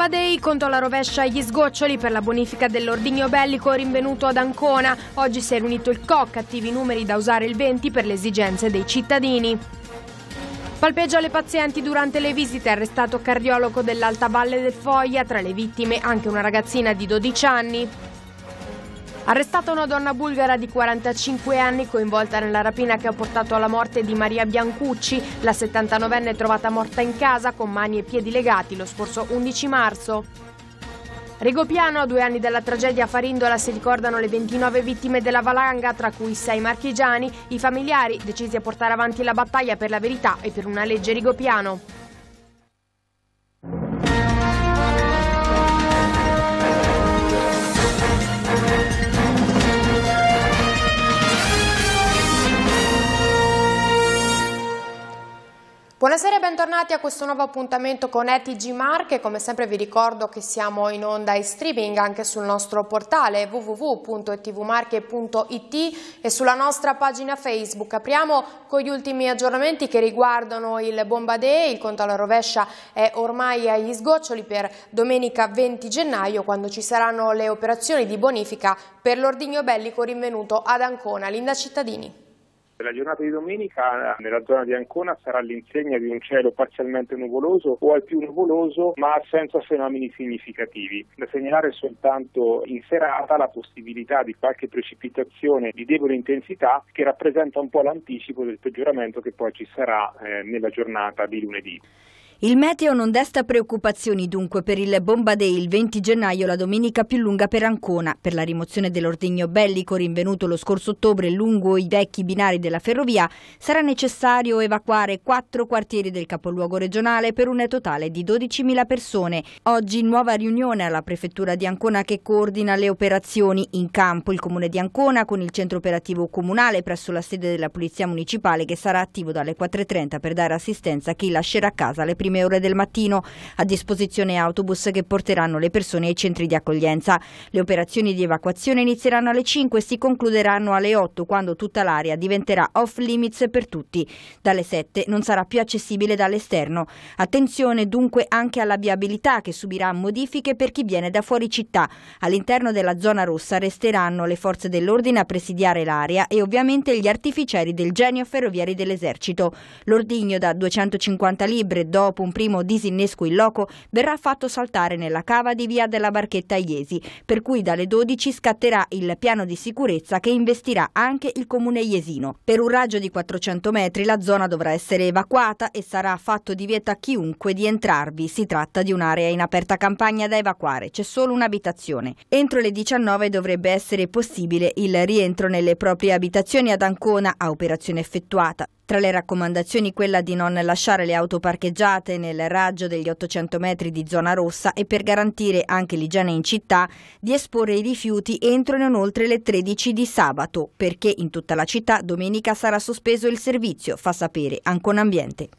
Bomba Day, conto alla rovescia agli sgoccioli per la bonifica dell'ordigno bellico rinvenuto ad Ancona. Oggi si è riunito il COC, attivi numeri da usare il 20 per le esigenze dei cittadini. Palpeggia le pazienti durante le visite, arrestato cardiologo dell'Alta Valle del Foglia, tra le vittime anche una ragazzina di 12 anni. Arrestata una donna bulgara di 45 anni coinvolta nella rapina che ha portato alla morte di Maria Biancucci, la 79enne trovata morta in casa con mani e piedi legati lo scorso 11 marzo. Rigopiano, a due anni dalla tragedia a Farindola, si ricordano le 29 vittime della valanga, tra cui sei marchigiani, i familiari decisi a portare avanti la battaglia per la verità e per una legge Rigopiano. Buonasera e bentornati a questo nuovo appuntamento con ETG Marche. Come sempre vi ricordo che siamo in onda e streaming anche sul nostro portale www.etvmarche.it e sulla nostra pagina Facebook. Apriamo con gli ultimi aggiornamenti che riguardano il Bomba Day. Il conto alla rovescia è ormai agli sgoccioli per domenica 20 gennaio quando ci saranno le operazioni di bonifica per l'ordigno bellico rinvenuto ad Ancona. Linda Cittadini. La giornata di domenica nella zona di Ancona sarà l'insegna di un cielo parzialmente nuvoloso o al più nuvoloso ma senza fenomeni significativi. Da segnalare soltanto in serata la possibilità di qualche precipitazione di debole intensità che rappresenta un po' l'anticipo del peggioramento che poi ci sarà eh, nella giornata di lunedì. Il meteo non desta preoccupazioni dunque per il Bomba Day il 20 gennaio, la domenica più lunga per Ancona, per la rimozione dell'ordigno bellico rinvenuto lo scorso ottobre lungo i vecchi binari della ferrovia, sarà necessario evacuare quattro quartieri del capoluogo regionale per un totale di 12.000 persone. Oggi nuova riunione alla prefettura di Ancona che coordina le operazioni in campo il comune di Ancona con il centro operativo comunale presso la sede della Polizia Municipale che sarà attivo dalle 4.30 per dare assistenza a chi lascerà a casa le prime prime ore del mattino. A disposizione autobus che porteranno le persone ai centri di accoglienza. Le operazioni di evacuazione inizieranno alle 5 e si concluderanno alle 8 quando tutta l'area diventerà off limits per tutti. Dalle 7 non sarà più accessibile dall'esterno. Attenzione dunque anche alla viabilità che subirà modifiche per chi viene da fuori città. All'interno della zona rossa resteranno le forze dell'ordine a presidiare l'area e ovviamente gli artificieri del genio ferroviari dell'esercito. L'ordigno da 250 libre dopo dopo un primo disinnesco in loco, verrà fatto saltare nella cava di via della Barchetta Iesi, per cui dalle 12 scatterà il piano di sicurezza che investirà anche il comune iesino. Per un raggio di 400 metri la zona dovrà essere evacuata e sarà fatto divieto a chiunque di entrarvi. Si tratta di un'area in aperta campagna da evacuare, c'è solo un'abitazione. Entro le 19 dovrebbe essere possibile il rientro nelle proprie abitazioni ad Ancona a operazione effettuata. Tra le raccomandazioni quella di non lasciare le auto parcheggiate nel raggio degli 800 metri di zona rossa e per garantire anche l'igiene in città di esporre i rifiuti entro e non oltre le 13 di sabato, perché in tutta la città domenica sarà sospeso il servizio, fa sapere Ancon Ambiente.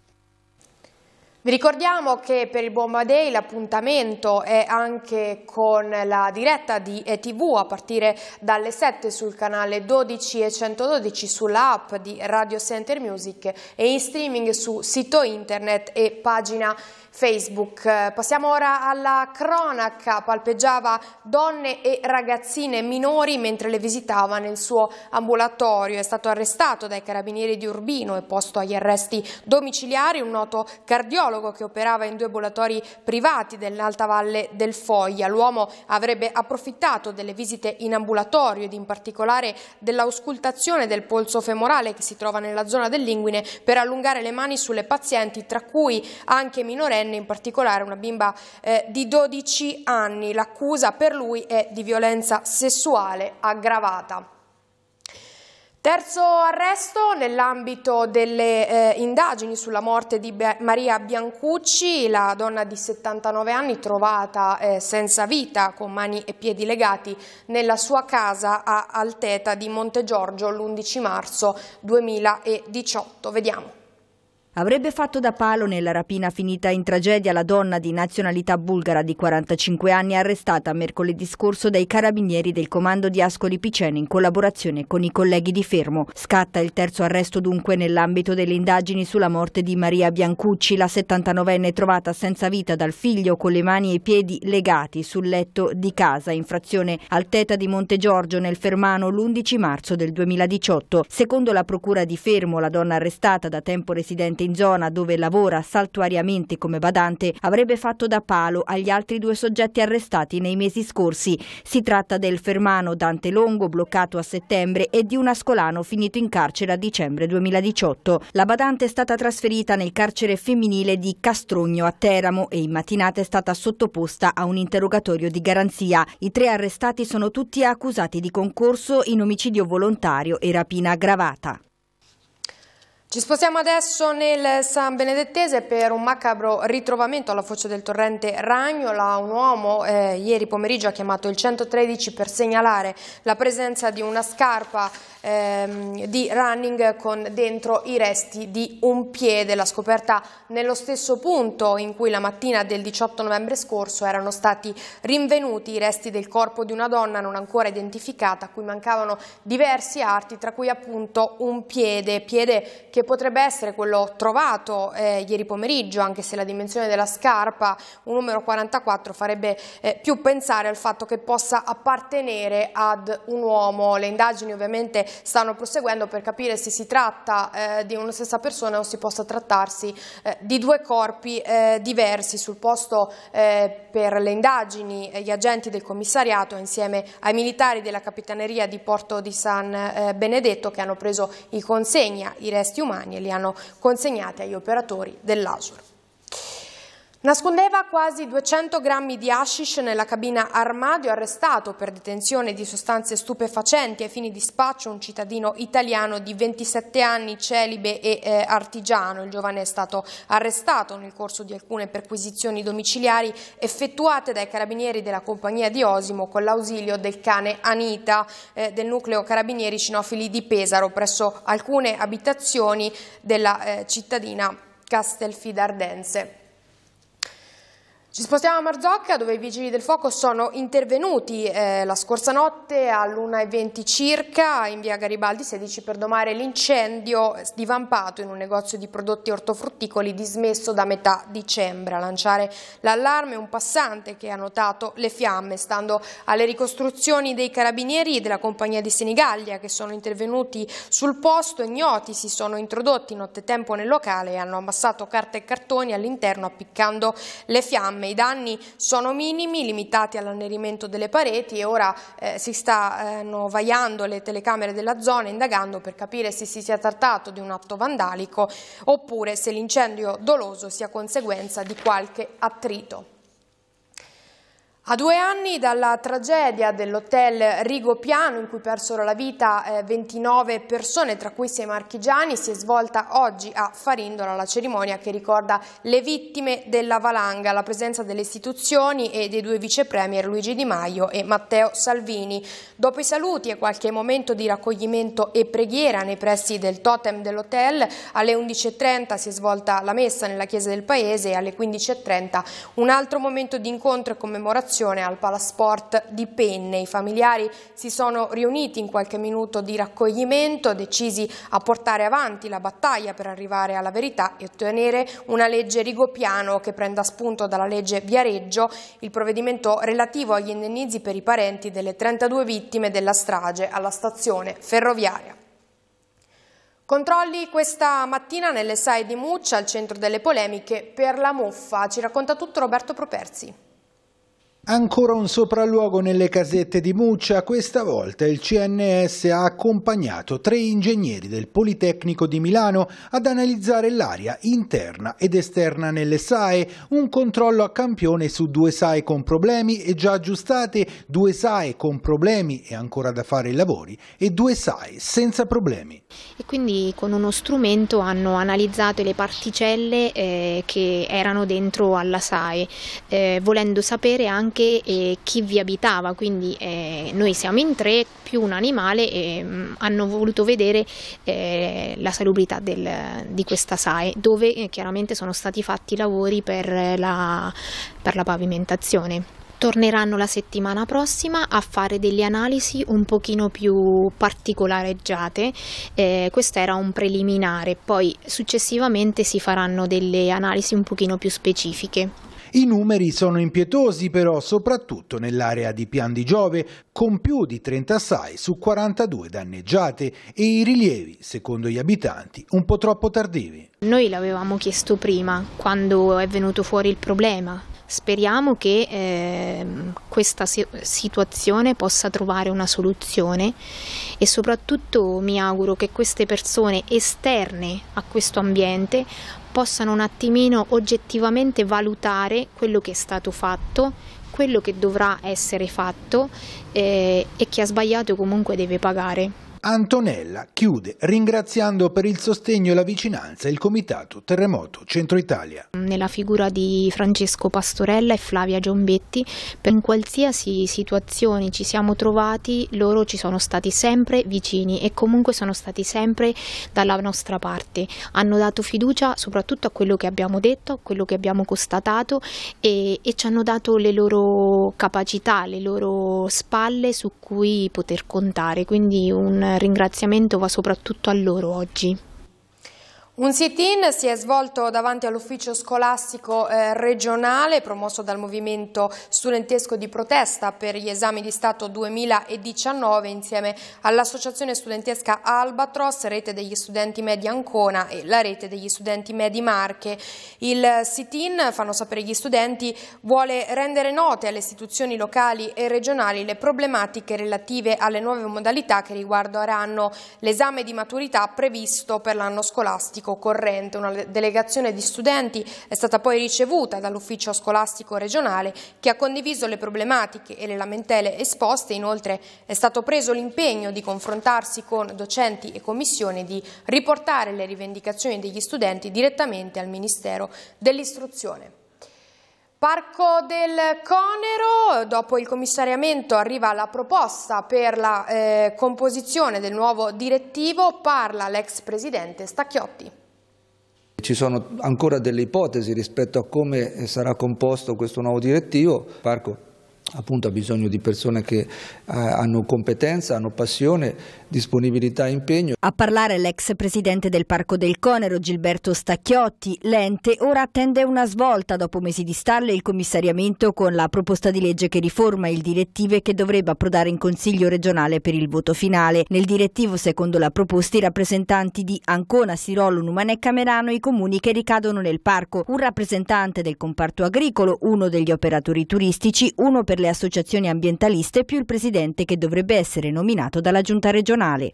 Vi ricordiamo che per il Bomba Day l'appuntamento è anche con la diretta di ETV a partire dalle 7 sul canale 12 e 112 sulla app di Radio Center Music e in streaming su sito internet e pagina Facebook. Passiamo ora alla cronaca, palpeggiava donne e ragazzine minori mentre le visitava nel suo ambulatorio. È stato arrestato dai carabinieri di Urbino e posto agli arresti domiciliari un noto cardiologo che operava in due ambulatori privati dell'Alta Valle del Foglia. L'uomo avrebbe approfittato delle visite in ambulatorio ed in particolare dell'auscultazione del polso femorale che si trova nella zona dell'inguine per allungare le mani sulle pazienti, tra cui anche minorenni minorenne, in particolare una bimba eh, di 12 anni. L'accusa per lui è di violenza sessuale aggravata. Terzo arresto nell'ambito delle eh, indagini sulla morte di Be Maria Biancucci, la donna di 79 anni trovata eh, senza vita con mani e piedi legati nella sua casa a Alteta di Montegiorgio l'11 marzo 2018. Vediamo. Avrebbe fatto da palo nella rapina finita in tragedia la donna di nazionalità bulgara di 45 anni arrestata mercoledì scorso dai carabinieri del comando di Ascoli Piceno in collaborazione con i colleghi di Fermo. Scatta il terzo arresto dunque nell'ambito delle indagini sulla morte di Maria Biancucci, la 79enne trovata senza vita dal figlio con le mani e i piedi legati sul letto di casa in frazione Alteta di Monte Giorgio nel Fermano l'11 marzo del 2018. Secondo la procura di Fermo la donna arrestata da tempo residente residente in zona dove lavora saltuariamente come badante, avrebbe fatto da palo agli altri due soggetti arrestati nei mesi scorsi. Si tratta del fermano Dante Longo, bloccato a settembre, e di un ascolano finito in carcere a dicembre 2018. La badante è stata trasferita nel carcere femminile di Castrogno a Teramo e in mattinata è stata sottoposta a un interrogatorio di garanzia. I tre arrestati sono tutti accusati di concorso in omicidio volontario e rapina aggravata. Ci spostiamo adesso nel San Benedettese per un macabro ritrovamento alla foce del torrente Ragnola. Un uomo eh, ieri pomeriggio ha chiamato il 113 per segnalare la presenza di una scarpa ehm, di running con dentro i resti di un piede. La scoperta nello stesso punto in cui la mattina del 18 novembre scorso erano stati rinvenuti i resti del corpo di una donna non ancora identificata a cui mancavano diversi arti tra cui appunto un piede, piede che che potrebbe essere quello trovato eh, ieri pomeriggio, anche se la dimensione della scarpa, un numero 44, farebbe eh, più pensare al fatto che possa appartenere ad un uomo. Le indagini ovviamente stanno proseguendo per capire se si tratta eh, di una stessa persona o si possa trattarsi eh, di due corpi eh, diversi. Sul posto eh, per le indagini gli agenti del commissariato insieme ai militari della Capitaneria di Porto di San Benedetto che hanno preso i consegna i resti umani umani e li hanno consegnati agli operatori dell'Asur. Nascondeva quasi 200 grammi di hashish nella cabina armadio arrestato per detenzione di sostanze stupefacenti ai fini di spaccio un cittadino italiano di 27 anni celibe e eh, artigiano. Il giovane è stato arrestato nel corso di alcune perquisizioni domiciliari effettuate dai carabinieri della compagnia di Osimo con l'ausilio del cane Anita eh, del nucleo carabinieri cinofili di Pesaro presso alcune abitazioni della eh, cittadina Castelfidardense. Ci spostiamo a Marzocca dove i vigili del fuoco sono intervenuti eh, la scorsa notte all'1.20 circa in via Garibaldi 16 per domare l'incendio eh, divampato in un negozio di prodotti ortofrutticoli dismesso da metà dicembre. A lanciare l'allarme un passante che ha notato le fiamme. Stando alle ricostruzioni dei carabinieri della compagnia di Senigallia che sono intervenuti sul posto, ignoti si sono introdotti nottetempo nel locale e hanno ammassato carta e cartoni all'interno appiccando le fiamme PM. I danni sono minimi, limitati all'annerimento delle pareti e ora eh, si stanno eh, vaiando le telecamere della zona indagando per capire se si sia trattato di un atto vandalico oppure se l'incendio doloso sia conseguenza di qualche attrito. A due anni dalla tragedia dell'hotel Rigopiano in cui persero la vita 29 eh, persone, tra cui sei marchigiani, si è svolta oggi a Farindola la cerimonia che ricorda le vittime della valanga, la presenza delle istituzioni e dei due vicepremier Luigi Di Maio e Matteo Salvini. Dopo i saluti e qualche momento di raccoglimento e preghiera nei pressi del totem dell'hotel, alle 11.30 si è svolta la messa nella chiesa del paese e alle 15.30 un altro momento di incontro e commemorazione manifestazione al Palasport di Penne. I familiari si sono riuniti in qualche minuto di raccoglimento, decisi a portare avanti la battaglia per arrivare alla verità e ottenere una legge rigopiano che prenda spunto dalla legge Viareggio, il provvedimento relativo agli indennizi per i parenti delle 32 vittime della strage alla stazione ferroviaria. Controlli questa mattina nelle SAE di Muccia, al centro delle polemiche, per la muffa. Ci racconta tutto Roberto Properzi. Ancora un sopralluogo nelle casette di Muccia, questa volta il CNS ha accompagnato tre ingegneri del Politecnico di Milano ad analizzare l'aria interna ed esterna nelle SAE, un controllo a campione su due SAE con problemi e già aggiustate, due SAE con problemi e ancora da fare i lavori e due SAE senza problemi. E quindi con uno strumento hanno analizzato le particelle eh, che erano dentro alla SAE, eh, volendo sapere anche anche eh, chi vi abitava, quindi eh, noi siamo in tre più un animale e mh, mm, hanno voluto vedere eh, la salubrità del, di questa SAE dove eh, chiaramente sono stati fatti i lavori per la, per la pavimentazione torneranno la settimana prossima a fare delle analisi un pochino più particolareggiate, eh, questo era un preliminare, poi successivamente si faranno delle analisi un pochino più specifiche. I numeri sono impietosi però soprattutto nell'area di Pian di Giove con più di 36 su 42 danneggiate e i rilievi, secondo gli abitanti, un po' troppo tardivi. Noi l'avevamo chiesto prima, quando è venuto fuori il problema, Speriamo che eh, questa situazione possa trovare una soluzione e soprattutto mi auguro che queste persone esterne a questo ambiente possano un attimino oggettivamente valutare quello che è stato fatto, quello che dovrà essere fatto eh, e chi ha sbagliato comunque deve pagare. Antonella chiude ringraziando per il sostegno e la vicinanza il Comitato Terremoto Centro Italia. Nella figura di Francesco Pastorella e Flavia Giombetti, per qualsiasi situazione ci siamo trovati, loro ci sono stati sempre vicini e comunque sono stati sempre dalla nostra parte. Hanno dato fiducia soprattutto a quello che abbiamo detto, a quello che abbiamo constatato e, e ci hanno dato le loro capacità, le loro spalle su cui poter contare. Quindi un ringraziamento va soprattutto a loro oggi. Un sit-in si è svolto davanti all'ufficio scolastico eh, regionale promosso dal movimento studentesco di protesta per gli esami di Stato 2019 insieme all'associazione studentesca Albatros, rete degli studenti medi Ancona e la rete degli studenti medi Marche. Il sit-in, fanno sapere gli studenti, vuole rendere note alle istituzioni locali e regionali le problematiche relative alle nuove modalità che riguarderanno l'esame di maturità previsto per l'anno scolastico scolastico corrente. Una delegazione di studenti è stata poi ricevuta dall'ufficio scolastico regionale che ha condiviso le problematiche e le lamentele esposte. Inoltre è stato preso l'impegno di confrontarsi con docenti e commissioni di riportare le rivendicazioni degli studenti direttamente al Ministero dell'Istruzione. Parco del Conero, dopo il commissariamento arriva la proposta per la eh, composizione del nuovo direttivo, parla l'ex presidente Stacchiotti. Ci sono ancora delle ipotesi rispetto a come eh, sarà composto questo nuovo direttivo, Parco appunto ha bisogno di persone che eh, hanno competenza, hanno passione, disponibilità e impegno. A parlare l'ex presidente del Parco del Conero Gilberto Stacchiotti, l'ente ora attende una svolta dopo mesi di stalle il commissariamento con la proposta di legge che riforma il direttive che dovrebbe approdare in Consiglio regionale per il voto finale. Nel direttivo, secondo la proposta, i rappresentanti di Ancona, Sirolo, Numane e Camerano i comuni che ricadono nel parco, un rappresentante del comparto agricolo, uno degli operatori turistici, uno per le associazioni ambientaliste più il presidente che dovrebbe essere nominato dalla giunta regionale.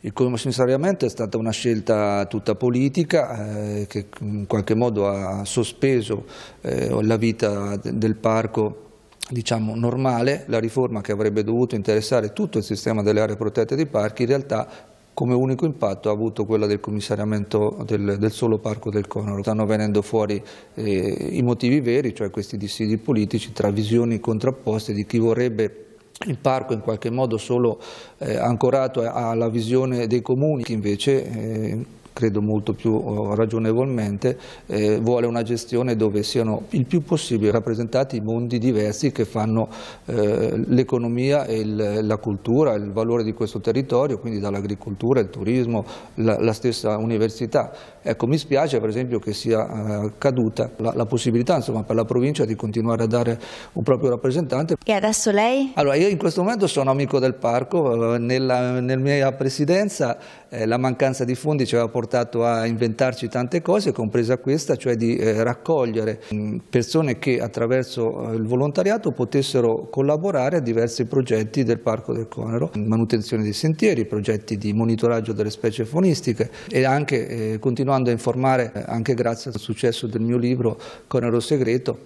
Il commissariamento è stata una scelta tutta politica eh, che in qualche modo ha sospeso eh, la vita del parco diciamo normale, la riforma che avrebbe dovuto interessare tutto il sistema delle aree protette dei parchi in realtà come unico impatto ha avuto quella del commissariamento del, del solo parco del Conaro. Stanno venendo fuori eh, i motivi veri, cioè questi dissidi politici tra visioni contrapposte di chi vorrebbe il parco in qualche modo solo eh, ancorato alla visione dei comuni, che invece eh, credo molto più eh, ragionevolmente, eh, vuole una gestione dove siano il più possibile rappresentati i mondi diversi che fanno eh, l'economia e il, la cultura, il valore di questo territorio, quindi dall'agricoltura, il turismo, la, la, stessa università. Ecco, mi spiace per esempio che sia eh, caduta la, la possibilità insomma, per la provincia di continuare a dare un proprio rappresentante. E adesso lei? Allora, io in questo momento sono amico del parco, eh, nella, nella mia presidenza eh, la mancanza di fondi ci aveva portato portato a inventarci tante cose, compresa questa, cioè di eh, raccogliere mm, persone che attraverso eh, il volontariato potessero collaborare a diversi progetti del Parco del Conero, manutenzione dei sentieri, progetti di monitoraggio delle specie faunistiche e anche eh, continuando a informare, anche grazie al successo del mio libro Conero Segreto,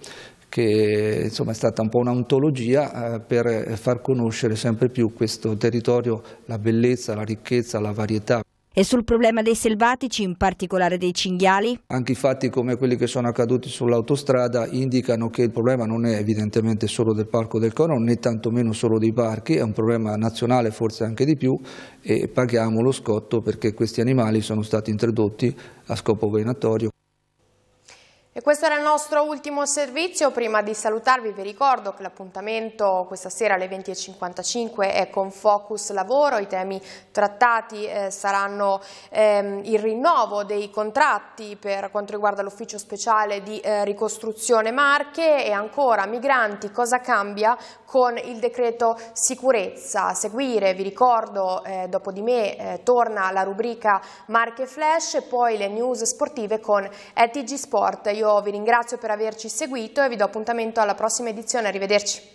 che insomma, è stata un po' un'ontologia per far conoscere sempre più questo territorio, la bellezza, la ricchezza, la varietà. E sul problema dei selvatici, in particolare dei cinghiali? Anche i fatti come quelli che sono accaduti sull'autostrada indicano che il problema non è evidentemente solo del Parco del Cono, né tantomeno solo dei parchi, è un problema nazionale forse anche di più e paghiamo lo scotto perché questi animali sono stati introdotti a scopo venatorio. E questo era il nostro ultimo servizio, prima di salutarvi vi ricordo che l'appuntamento questa sera alle 20.55 è con Focus Lavoro, i temi trattati eh, saranno ehm, il rinnovo dei contratti per quanto riguarda l'ufficio speciale di eh, ricostruzione Marche e ancora migranti, cosa cambia con il decreto sicurezza. A seguire, vi ricordo, eh, dopo di me eh, torna la rubrica Marche Flash e poi le news sportive con ETG Sport. Io io vi ringrazio per averci seguito e vi do appuntamento alla prossima edizione, arrivederci.